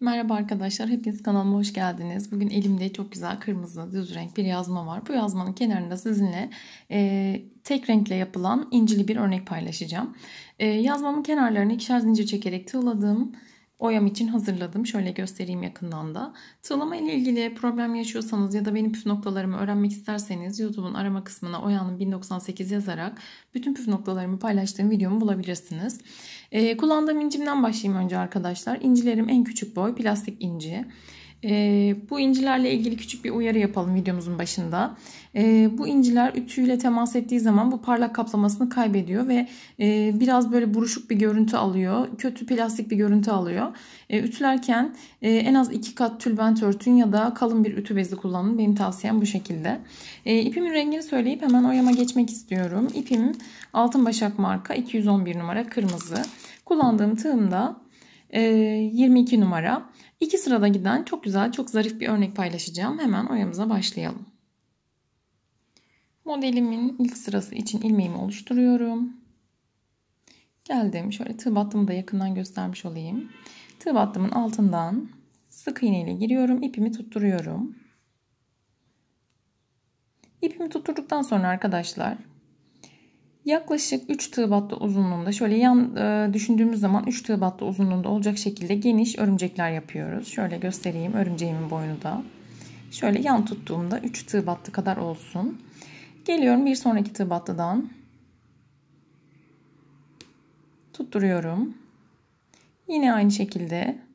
Merhaba arkadaşlar, hepiniz kanalıma hoş geldiniz. Bugün elimde çok güzel kırmızı düz renk bir yazma var. Bu yazmanın kenarında sizinle e, tek renkle yapılan incili bir örnek paylaşacağım. E, yazmamın kenarlarını ikişer zincir çekerek tığladım oyam için hazırladım. Şöyle göstereyim yakından da. Tığlama ile ilgili problem yaşıyorsanız ya da benim püf noktalarımı öğrenmek isterseniz YouTube'un arama kısmına Oya'nın 1098 yazarak bütün püf noktalarımı paylaştığım videomu bulabilirsiniz. Ee, kullandığım incimden başlayayım önce arkadaşlar. İncilerim en küçük boy plastik inci. E, bu incilerle ilgili küçük bir uyarı yapalım videomuzun başında. E, bu inciler ütüyle temas ettiği zaman bu parlak kaplamasını kaybediyor ve e, biraz böyle buruşuk bir görüntü alıyor. Kötü plastik bir görüntü alıyor. E, ütülerken e, en az iki kat tülbent örtün ya da kalın bir ütü bezi kullanın. Benim tavsiyem bu şekilde. E, ipimin rengini söyleyip hemen oyama geçmek istiyorum. İpim Altın Başak marka 211 numara kırmızı. Kullandığım tığımda 22 ee, numara. İki sırada giden çok güzel, çok zarif bir örnek paylaşacağım. Hemen oyamıza başlayalım. Modelimin ilk sırası için ilmeğimi oluşturuyorum. Geldim. Şöyle tığ battımı da yakından göstermiş olayım. Tığ battımın altından sık iğneyle giriyorum. ipimi tutturuyorum. İpimi tutturduktan sonra arkadaşlar Yaklaşık 3 tığ battı uzunluğunda şöyle yan e, düşündüğümüz zaman 3 tığ battı uzunluğunda olacak şekilde geniş örümcekler yapıyoruz. Şöyle göstereyim örümceğimin boyunu da. Şöyle yan tuttuğumda 3 tığ battı kadar olsun. Geliyorum bir sonraki tığ battıdan. Tutturuyorum. Yine aynı şekilde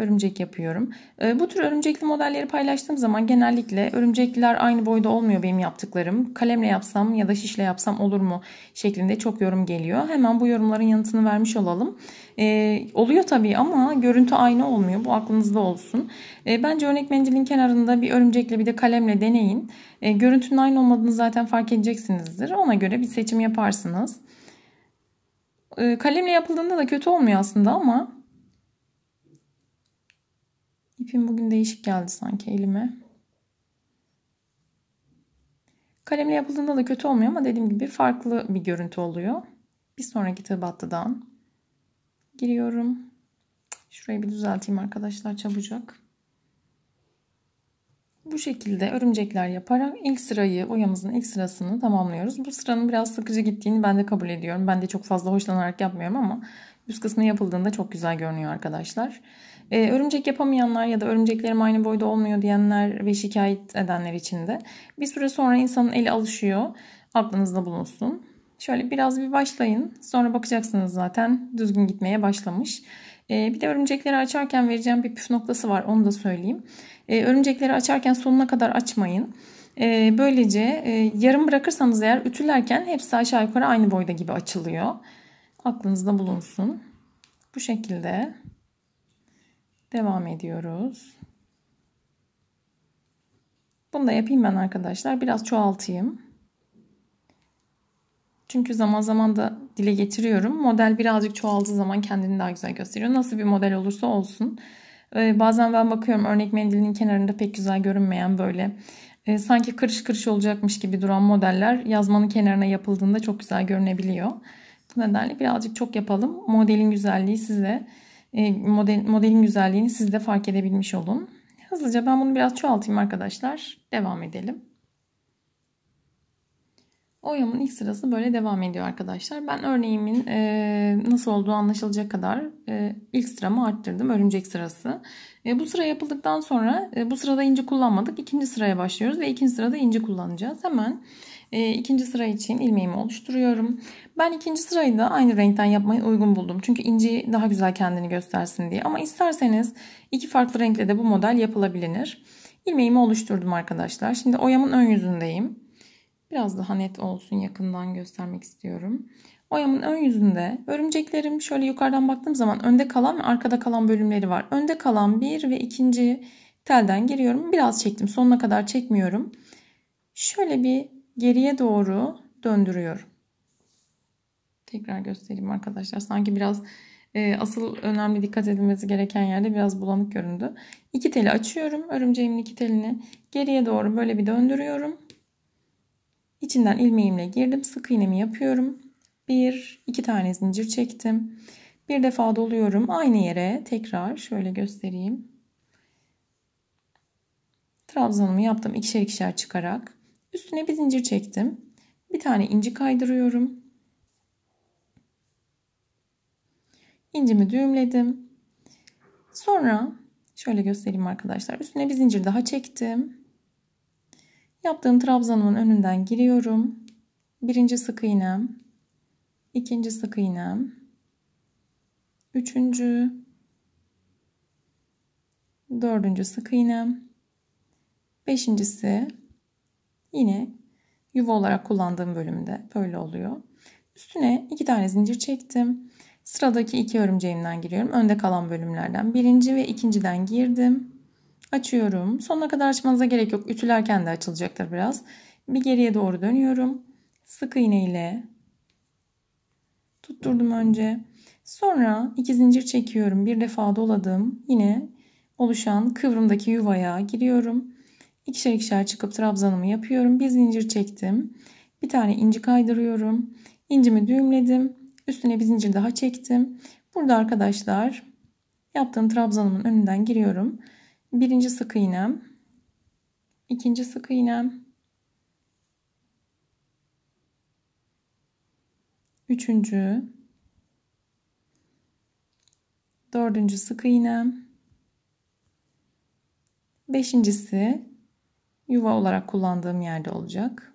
örümcek yapıyorum. Ee, bu tür örümcekli modelleri paylaştığım zaman genellikle örümcekliler aynı boyda olmuyor benim yaptıklarım. Kalemle yapsam ya da şişle yapsam olur mu şeklinde çok yorum geliyor. Hemen bu yorumların yanıtını vermiş olalım. Ee, oluyor tabii ama görüntü aynı olmuyor. Bu aklınızda olsun. Ee, bence örnek mendilin kenarında bir örümcekle bir de kalemle deneyin. görüntünün aynı olmadığını zaten fark edeceksinizdir. Ona göre bir seçim yaparsınız. kalemle yapıldığında da kötü olmuyor aslında ama İpim bugün değişik geldi sanki elime. Kalemle yapıldığında da kötü olmuyor ama dediğim gibi farklı bir görüntü oluyor. Bir sonraki tabattadan giriyorum. Şurayı bir düzelteyim arkadaşlar çabucak. Bu şekilde örümcekler yaparak ilk sırayı, oyamızın ilk sırasını tamamlıyoruz. Bu sıranın biraz sıkıcı gittiğini ben de kabul ediyorum. Ben de çok fazla hoşlanarak yapmıyorum ama üst kısmı yapıldığında çok güzel görünüyor arkadaşlar. E, örümcek yapamayanlar ya da örümceklerim aynı boyda olmuyor diyenler ve şikayet edenler için de bir süre sonra insanın eli alışıyor. Aklınızda bulunsun. Şöyle biraz bir başlayın. Sonra bakacaksınız zaten düzgün gitmeye başlamış. E, bir de örümcekleri açarken vereceğim bir püf noktası var onu da söyleyeyim. E, örümcekleri açarken sonuna kadar açmayın. E, böylece e, yarım bırakırsanız eğer ütülerken hepsi aşağı yukarı aynı boyda gibi açılıyor. Aklınızda bulunsun. Bu şekilde. Devam ediyoruz. Bunu da yapayım ben arkadaşlar. Biraz çoğaltayım. Çünkü zaman zaman da dile getiriyorum. Model birazcık çoğaldığı zaman kendini daha güzel gösteriyor. Nasıl bir model olursa olsun. Ee, bazen ben bakıyorum örnek mendilinin kenarında pek güzel görünmeyen böyle e, sanki kırış kırış olacakmış gibi duran modeller yazmanın kenarına yapıldığında çok güzel görünebiliyor. Bu nedenle birazcık çok yapalım. Modelin güzelliği size e, model, modelin güzelliğini siz de fark edebilmiş olun. Hızlıca ben bunu biraz çoğaltayım arkadaşlar. Devam edelim. Oyamın ilk sırası böyle devam ediyor arkadaşlar. Ben örneğimin e, nasıl olduğu anlaşılacak kadar e, ilk sıramı arttırdım. Örümcek sırası. E, bu sıra yapıldıktan sonra e, bu sırada ince kullanmadık. İkinci sıraya başlıyoruz ve ikinci sırada ince kullanacağız. Hemen e, ikinci sıra için ilmeğimi oluşturuyorum. Ben ikinci sırayı da aynı renkten yapmayı uygun buldum. Çünkü inci daha güzel kendini göstersin diye. Ama isterseniz iki farklı renkle de bu model yapılabilir. İlmeğimi oluşturdum arkadaşlar. Şimdi oyamın ön yüzündeyim. Biraz daha net olsun yakından göstermek istiyorum. Oyamın ön yüzünde örümceklerim şöyle yukarıdan baktığım zaman önde kalan ve arkada kalan bölümleri var. Önde kalan bir ve ikinci telden giriyorum. Biraz çektim. Sonuna kadar çekmiyorum. Şöyle bir geriye doğru döndürüyorum. Tekrar göstereyim arkadaşlar. Sanki biraz e, asıl önemli dikkat edilmesi gereken yerde biraz bulanık göründü. İki teli açıyorum. Örümceğimin iki telini geriye doğru böyle bir döndürüyorum. İçinden ilmeğimle girdim. Sık iğnemi yapıyorum. Bir, iki tane zincir çektim. Bir defa doluyorum. Aynı yere tekrar şöyle göstereyim. Trabzanımı yaptım ikişer ikişer çıkarak. Üstüne bir zincir çektim. Bir tane inci kaydırıyorum. İncimi düğümledim. Sonra şöyle göstereyim arkadaşlar. Üstüne bir zincir daha çektim. Yaptığım trabzanımın önünden giriyorum. Birinci sık iğnem. ikinci sık iğnem. Üçüncü. Dördüncü sık iğnem. Beşincisi Yine yuva olarak kullandığım bölümde böyle oluyor. Üstüne iki tane zincir çektim. Sıradaki iki örümceğimden giriyorum. Önde kalan bölümlerden birinci ve ikinciden girdim. Açıyorum. Sonuna kadar açmanıza gerek yok. Ütülerken de açılacaktır biraz. Bir geriye doğru dönüyorum. Sık iğne ile tutturdum önce. Sonra iki zincir çekiyorum. Bir defa doladım. Yine oluşan kıvrımdaki yuvaya giriyorum. İkişer ikişer çıkıp trabzanımı yapıyorum. Bir zincir çektim. Bir tane inci kaydırıyorum. İncimi düğümledim. Üstüne bir zincir daha çektim. Burada arkadaşlar yaptığım trabzanımın önünden giriyorum. Birinci sık iğnem. ikinci sık iğnem. Üçüncü. Dördüncü sık iğnem. Beşincisi yuva olarak kullandığım yerde olacak.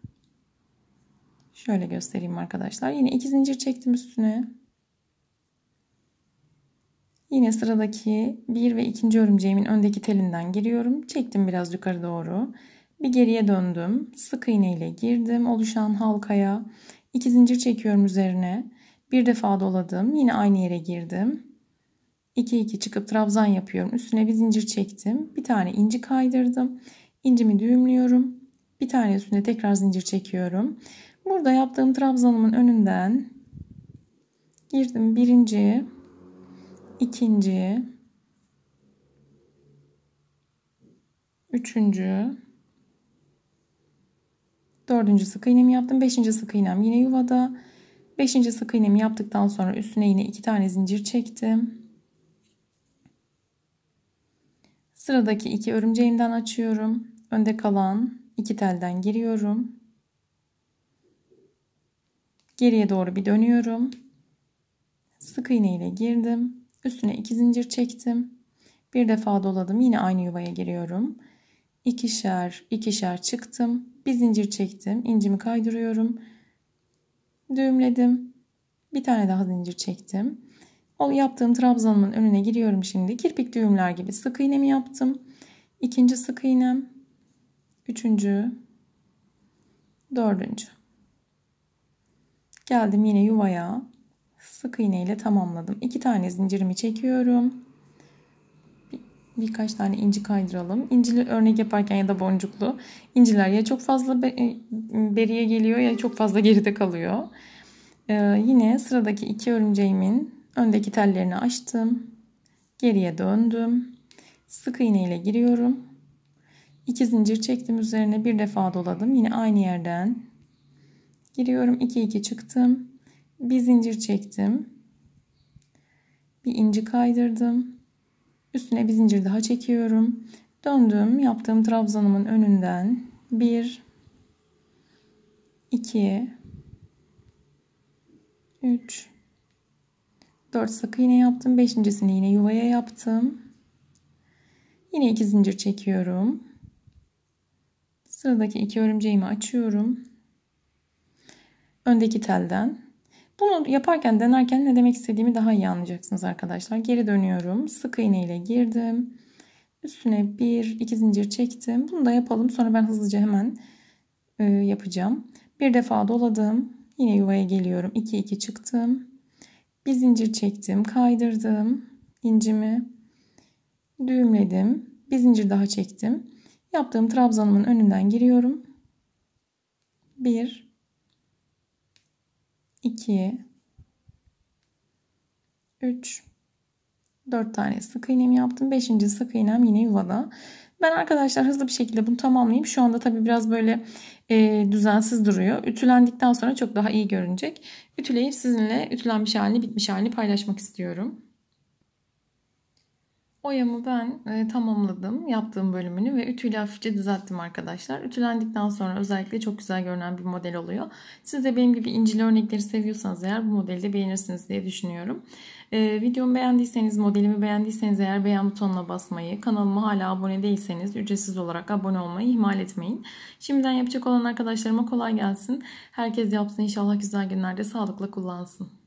Şöyle göstereyim arkadaşlar. Yine iki zincir çektim üstüne. Yine sıradaki bir ve ikinci örümceğimin öndeki telinden giriyorum. Çektim biraz yukarı doğru. Bir geriye döndüm. Sık iğne ile girdim oluşan halkaya. iki zincir çekiyorum üzerine. Bir defa doladım. Yine aynı yere girdim. 2 2 çıkıp trabzan yapıyorum. Üstüne bir zincir çektim. Bir tane inci kaydırdım. İncimi düğümlüyorum. Bir tane üstüne tekrar zincir çekiyorum. Burada yaptığım trabzanımın önünden girdim birinci, ikinci, üçüncü, dördüncü sık iğnemi yaptım. Beşinci sık iğnem yine yuvada. Beşinci sık iğnemi yaptıktan sonra üstüne yine iki tane zincir çektim. Sıradaki iki örümceğimden açıyorum önde kalan iki telden giriyorum. Geriye doğru bir dönüyorum. Sık iğne ile girdim. Üstüne iki zincir çektim. Bir defa doladım. Yine aynı yuvaya giriyorum. İkişer, ikişer çıktım. Bir zincir çektim. İncimi kaydırıyorum. Düğümledim. Bir tane daha zincir çektim. O yaptığım trabzanımın önüne giriyorum şimdi. Kirpik düğümler gibi sık iğnemi yaptım. İkinci sık iğnem üçüncü, dördüncü. Geldim yine yuvaya. Sık iğne ile tamamladım. İki tane zincirimi çekiyorum. birkaç tane inci kaydıralım. İncili örnek yaparken ya da boncuklu. inciler ya çok fazla e, beriye geliyor ya çok fazla geride kalıyor. Ee, yine sıradaki iki örümceğimin öndeki tellerini açtım. Geriye döndüm. Sık iğne ile giriyorum 2 zincir çektim üzerine bir defa doladım. Yine aynı yerden giriyorum. 2 2 çıktım. Bir zincir çektim. Bir inci kaydırdım. Üstüne bir zincir daha çekiyorum. Döndüm. Yaptığım trabzanımın önünden 1 2 3 4 sık iğne yaptım. Beşincisini yine yuvaya yaptım. Yine iki zincir çekiyorum. Sıradaki iki örümceğimi açıyorum. Öndeki telden. Bunu yaparken denerken ne demek istediğimi daha iyi anlayacaksınız arkadaşlar. Geri dönüyorum. Sık iğne ile girdim. Üstüne bir iki zincir çektim. Bunu da yapalım. Sonra ben hızlıca hemen e, yapacağım. Bir defa doladım. Yine yuvaya geliyorum. 2 2 çıktım. Bir zincir çektim. Kaydırdım incimi. Düğümledim. Bir zincir daha çektim. Yaptığım trabzanımın önünden giriyorum. 1 2 3 4 tane sık iğnem yaptım. 5. sık iğnem yine yuvada. Ben arkadaşlar hızlı bir şekilde bunu tamamlayayım. Şu anda tabi biraz böyle e, düzensiz duruyor. Ütülendikten sonra çok daha iyi görünecek. Ütüleyip sizinle ütülenmiş halini bitmiş halini paylaşmak istiyorum. Oyamı ben e, tamamladım. Yaptığım bölümünü ve ütüyle hafifçe düzelttim arkadaşlar. Ütülendikten sonra özellikle çok güzel görünen bir model oluyor. Siz de benim gibi incili örnekleri seviyorsanız eğer bu modeli de beğenirsiniz diye düşünüyorum. E, videomu beğendiyseniz, modelimi beğendiyseniz eğer beğen butonuna basmayı, kanalıma hala abone değilseniz ücretsiz olarak abone olmayı ihmal etmeyin. Şimdiden yapacak olan arkadaşlarıma kolay gelsin. Herkes yapsın inşallah güzel günlerde sağlıkla kullansın.